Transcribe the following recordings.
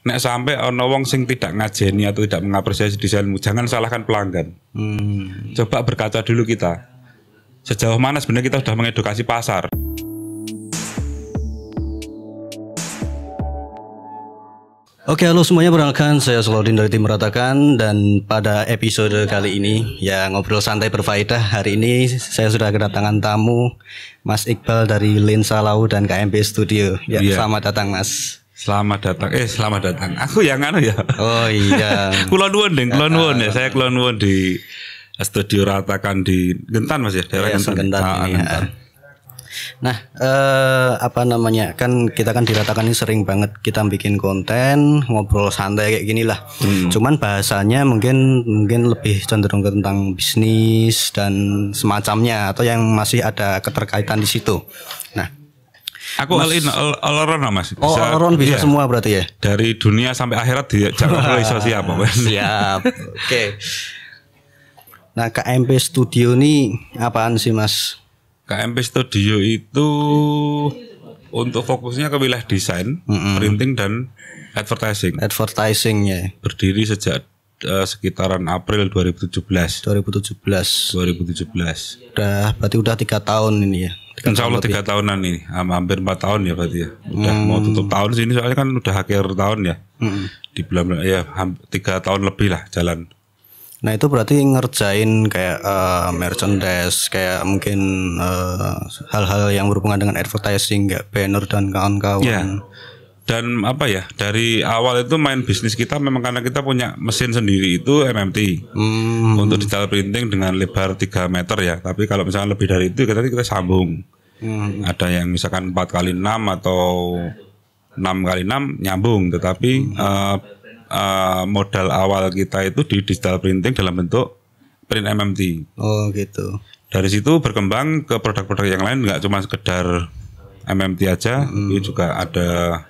Nek sampai ono wong sing tidak ngajeni atau tidak mengapresiasi desainmu, jangan salahkan pelanggan. Hmm. Coba berkaca dulu kita. Sejauh mana sebenarnya kita sudah mengedukasi pasar? Oke, halo semuanya perkenalkan saya Slodin dari tim Meratakan dan pada episode kali ini ya ngobrol santai berfaedah hari ini saya sudah kedatangan tamu Mas Iqbal dari Lensa Lau dan KMP Studio. Ya, yeah. selamat datang Mas. Selamat datang. Eh, selamat datang. Aku yang anu ya. Oh iya. kulon nuwun, Ding. Kulon nuwun ya. Saya kulon nuwun di studio ratakan di Gentan Mas ya, daerah iya, Gentan. Gentan, ah, ya. Gentan. Ya. Nah, eh, apa namanya? Kan kita kan diratakan ini sering banget kita bikin konten, ngobrol santai kayak gini lah. Hmm. Cuman bahasanya mungkin mungkin lebih cenderung ke tentang bisnis dan semacamnya atau yang masih ada keterkaitan di situ. Nah, Aku mas, all in all, all around mas. Bisa, oh all around bisa iya. semua berarti ya. Dari dunia sampai akhirat di jangan bisa siap mas. Siap. Oke. Okay. Nah KMP Studio ini apaan sih mas? KMP Studio itu untuk fokusnya ke wilayah desain, mm -hmm. printing dan advertising. Advertising ya. Berdiri sejak uh, sekitaran April 2017. 2017. 2017. Udah berarti udah tiga tahun ini ya. Kan insya Allah tiga tahunan ini, hampir empat tahun ya berarti ya. Udah hmm. mau tutup tahun sini soalnya kan udah akhir tahun ya. Hmm. Di bulan ya tiga tahun lebih lah jalan. Nah itu berarti ngerjain kayak uh, merchandise, kayak mungkin eh, hal-hal uh, yang berhubungan dengan advertising, kayak banner dan kawan-kawan. Yeah dan apa ya dari awal itu main bisnis kita memang karena kita punya mesin sendiri itu MMT hmm. untuk digital printing dengan lebar 3 meter ya tapi kalau misalnya lebih dari itu kita kita sambung hmm. ada yang misalkan 4 kali 6 atau 6 kali 6 nyambung tetapi hmm. uh, uh, modal awal kita itu di digital printing dalam bentuk print MMT oh gitu dari situ berkembang ke produk-produk yang lain nggak cuma sekedar MMT aja hmm. itu juga ada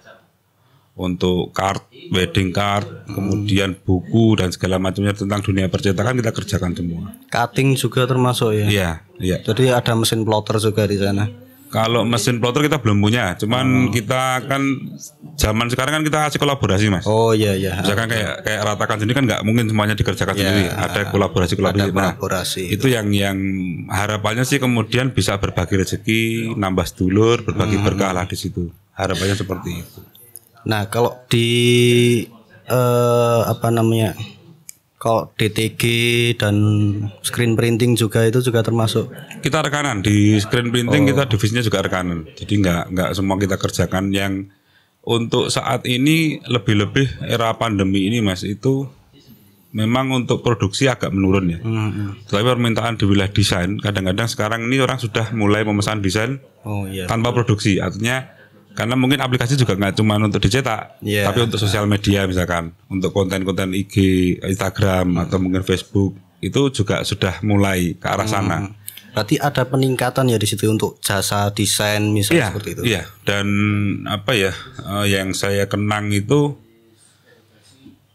untuk card, wedding card, kemudian buku dan segala macamnya tentang dunia percetakan kita kerjakan semua. Cutting juga termasuk ya? Iya, iya. Jadi ada mesin plotter juga di sana. Kalau mesin plotter kita belum punya, cuman oh. kita kan zaman sekarang kan kita kasih kolaborasi mas. Oh iya iya. Misalkan kayak kayak ratakan sendiri kan nggak mungkin semuanya dikerjakan ya, sendiri, ada kolaborasi kolaborasi. Ada nah, kolaborasi. Nah, itu. yang yang harapannya sih kemudian bisa berbagi rezeki, nambah sedulur, berbagi hmm. berkah lah di situ. Harapannya seperti itu. Nah, kalau di eh, apa namanya? Kalau DTG dan screen printing juga itu juga termasuk. Kita rekanan di screen printing oh. kita divisinya juga rekanan. Jadi nggak nggak semua kita kerjakan yang untuk saat ini lebih-lebih era pandemi ini mas itu memang untuk produksi agak menurun ya. Hmm. hmm. Tapi permintaan di wilayah desain kadang-kadang sekarang ini orang sudah mulai memesan desain oh, iya. tanpa produksi. Artinya karena mungkin aplikasi juga nggak cuma untuk dicetak, yeah. tapi untuk sosial media misalkan, untuk konten-konten IG, Instagram hmm. atau mungkin Facebook itu juga sudah mulai ke arah hmm. sana. Berarti ada peningkatan ya di situ untuk jasa desain misalnya yeah, seperti itu. Iya. Yeah. Dan apa ya eh, yang saya kenang itu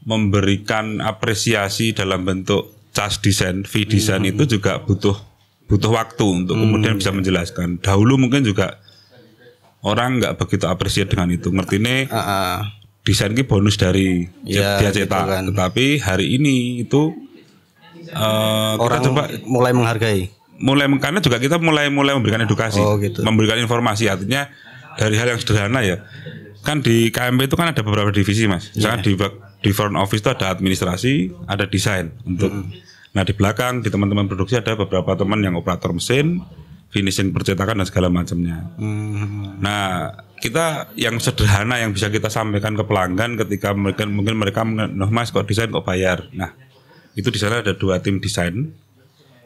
memberikan apresiasi dalam bentuk cas desain, fee desain hmm. itu juga butuh butuh waktu untuk kemudian hmm. bisa menjelaskan. Dahulu mungkin juga orang nggak begitu apresiat dengan itu ngerti nih uh, uh. desain ini bonus dari ya, dia gitu cetak gitu kan. tetapi hari ini itu uh, orang coba mulai menghargai mulai karena juga kita mulai mulai memberikan edukasi oh, gitu. memberikan informasi artinya dari hal yang sederhana ya kan di KMP itu kan ada beberapa divisi mas iya. misalkan yeah. di di front office itu ada administrasi ada desain untuk mm nah di belakang di teman-teman produksi ada beberapa teman yang operator mesin finishing percetakan dan segala macamnya. Hmm. Nah, kita yang sederhana yang bisa kita sampaikan ke pelanggan ketika mereka mungkin mereka nah mas kok desain kok bayar. Nah, itu di sana ada dua tim desain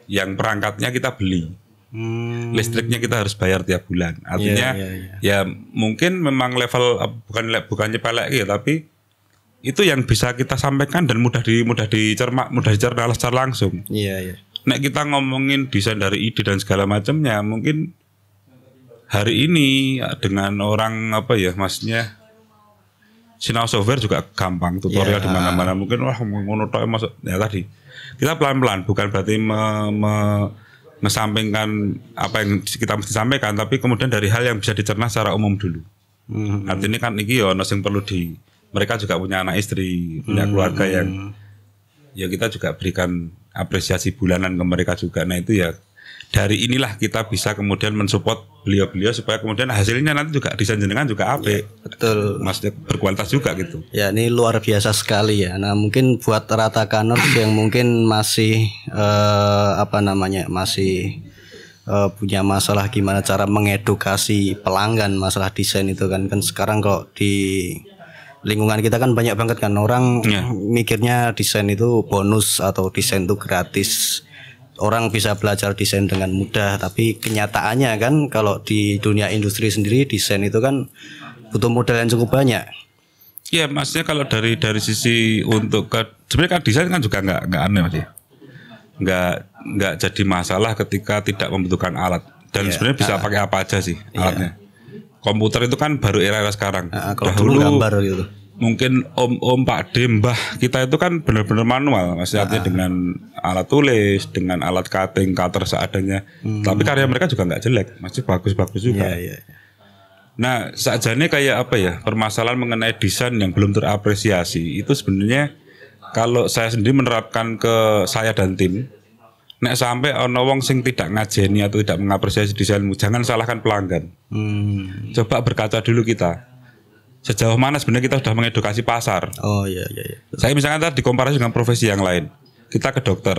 yang perangkatnya kita beli. Hmm. Listriknya kita harus bayar tiap bulan. Artinya yeah, yeah, yeah. ya mungkin memang level eh, bukan bukannya pelek ya tapi itu yang bisa kita sampaikan dan mudah di mudah dicermak, mudah dicerna secara langsung. Iya yeah, iya. Yeah nek kita ngomongin desain dari ide dan segala macamnya mungkin hari ini dengan orang apa ya masnya sinau software juga gampang tutorial yeah. di mana-mana mungkin wah ngono ya, masuk ya tadi kita pelan-pelan bukan berarti me, me, mesampingkan apa yang kita mesti sampaikan tapi kemudian dari hal yang bisa dicerna secara umum dulu mm-hmm. artinya kan iki yo, ya, yang perlu di mereka juga punya anak istri punya hmm. keluarga yang hmm. ya kita juga berikan apresiasi bulanan ke mereka juga. Nah itu ya dari inilah kita bisa kemudian mensupport beliau-beliau supaya kemudian hasilnya nanti juga desain jenengan juga apa? Ya, betul. Maksudnya berkualitas juga gitu. Ya ini luar biasa sekali ya. Nah mungkin buat rata kanor yang mungkin masih eh, apa namanya masih eh, punya masalah gimana cara mengedukasi pelanggan masalah desain itu kan kan sekarang kok di lingkungan kita kan banyak banget kan orang yeah. mikirnya desain itu bonus atau desain itu gratis orang bisa belajar desain dengan mudah tapi kenyataannya kan kalau di dunia industri sendiri desain itu kan butuh modal yang cukup banyak Iya, maksudnya kalau dari dari sisi untuk ke sebenarnya kan desain kan juga nggak nggak aneh masih ya. nggak nggak jadi masalah ketika tidak membutuhkan alat dan yeah. sebenarnya bisa uh, pakai apa aja sih iya. alatnya komputer itu kan baru era era sekarang. Nah, kalau Dahulu, dulu gambar gitu. Mungkin om-om Pak Dembah kita itu kan benar-benar manual, maksudnya nah. Ah. dengan alat tulis, dengan alat cutting, cutter seadanya. Hmm. Tapi karya mereka juga nggak jelek, masih bagus-bagus juga. Yeah, yeah. Iya. Nah, sajane kayak apa ya? Permasalahan mengenai desain yang belum terapresiasi itu sebenarnya kalau saya sendiri menerapkan ke saya dan tim, nek sampai ono wong sing tidak ngajeni atau tidak mengapresiasi desainmu, jangan salahkan pelanggan. Hmm. Coba berkaca dulu kita. Sejauh mana sebenarnya kita sudah mengedukasi pasar? Oh iya iya. iya. Saya misalnya tadi komparasi dengan profesi yang lain. Kita ke dokter,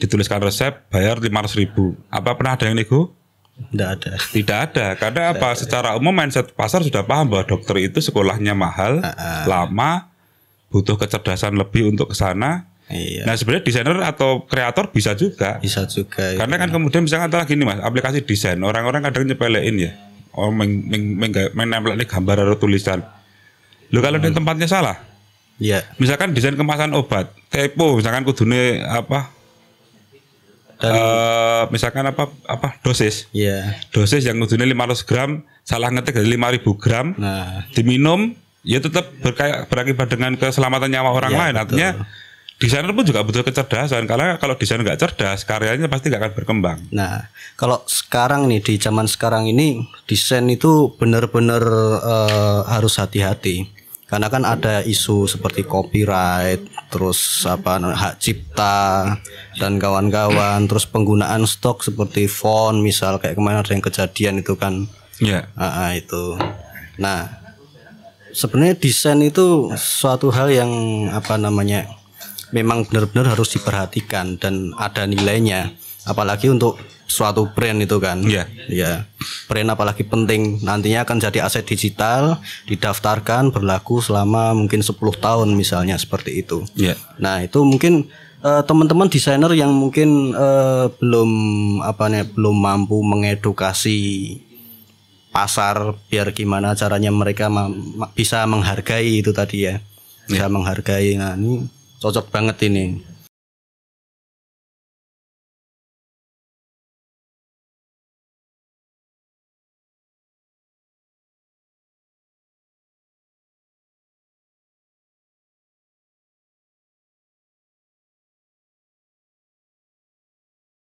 dituliskan resep, bayar lima ratus ribu. Apa pernah ada yang nego? Tidak ada. Tidak ada. Karena Tidak apa? Ada. Secara umum mindset pasar sudah paham bahwa dokter itu sekolahnya mahal, uh -uh. lama, butuh kecerdasan lebih untuk ke sana Iya. Nah sebenarnya desainer atau kreator bisa juga. Bisa juga. Iya. Karena kan kemudian bisa ngata lagi gini mas, aplikasi desain orang-orang kadang nyepelein ya, oh meng, meng, meng, meng gambar atau tulisan. Lo kalau hmm. tempatnya salah, Iya. Misalkan desain kemasan obat, typo misalkan kudune apa? Dan, uh, misalkan apa apa dosis? Iya. Dosis yang kudune 500 gram, salah ngetik dari 5000 gram. Nah, diminum ya tetap berkaya berakibat dengan keselamatan nyawa orang iya, lain. Artinya desainer pun juga butuh kecerdasan karena kalau desain nggak cerdas karyanya pasti nggak akan berkembang. Nah, kalau sekarang nih di zaman sekarang ini desain itu benar-benar uh, harus hati-hati karena kan ada isu seperti copyright, terus apa hak cipta dan kawan-kawan, terus penggunaan stok seperti font misal kayak kemarin ada yang kejadian itu kan. Iya. Yeah. Uh, ah, itu. Nah, sebenarnya desain itu suatu hal yang apa namanya memang benar-benar harus diperhatikan dan ada nilainya apalagi untuk suatu brand itu kan ya yeah. ya brand apalagi penting nantinya akan jadi aset digital didaftarkan berlaku selama mungkin 10 tahun misalnya seperti itu ya yeah. nah itu mungkin uh, teman-teman desainer yang mungkin uh, belum apa nih belum mampu mengedukasi pasar biar gimana caranya mereka bisa menghargai itu tadi ya bisa iya. menghargai nah ini cocok banget ini